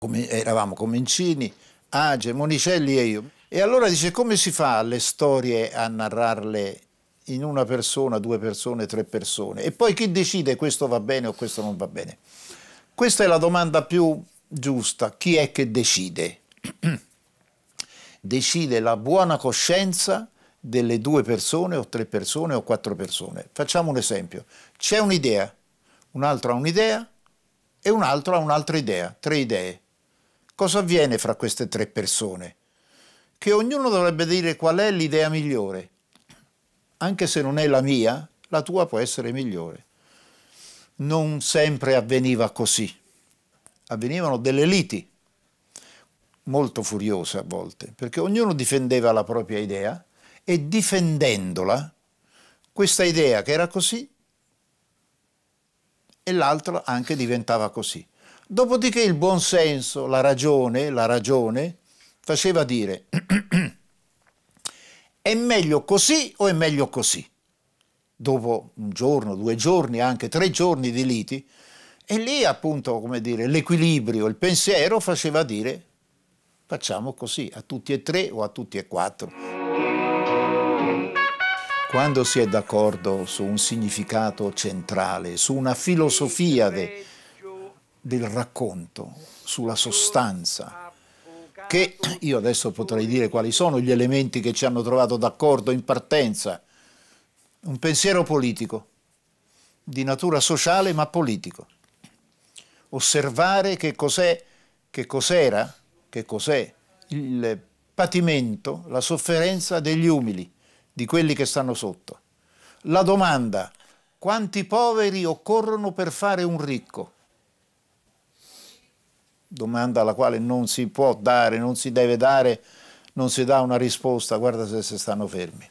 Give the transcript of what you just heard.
Come, eravamo Comencini, Age, Monicelli e io. E allora dice come si fa le storie a narrarle in una persona, due persone, tre persone? E poi chi decide questo va bene o questo non va bene? Questa è la domanda più giusta. Chi è che decide? decide la buona coscienza delle due persone o tre persone o quattro persone. Facciamo un esempio. C'è un'idea, un altro ha un'idea e un altro ha un'altra idea, tre idee Cosa avviene fra queste tre persone? Che ognuno dovrebbe dire qual è l'idea migliore. Anche se non è la mia, la tua può essere migliore. Non sempre avveniva così. Avvenivano delle liti, molto furiose a volte, perché ognuno difendeva la propria idea e difendendola, questa idea che era così e l'altra anche diventava così. Dopodiché il buonsenso, la ragione, la ragione, faceva dire è meglio così o è meglio così? Dopo un giorno, due giorni, anche tre giorni di liti, e lì appunto, come dire, l'equilibrio, il pensiero faceva dire facciamo così, a tutti e tre o a tutti e quattro. Quando si è d'accordo su un significato centrale, su una filosofia de, del racconto, sulla sostanza, che io adesso potrei dire quali sono gli elementi che ci hanno trovato d'accordo in partenza. Un pensiero politico, di natura sociale ma politico. Osservare che cos'è, che cos'era, che cos'è il patimento, la sofferenza degli umili, di quelli che stanno sotto. La domanda, quanti poveri occorrono per fare un ricco? domanda alla quale non si può dare, non si deve dare, non si dà una risposta, guarda se si stanno fermi.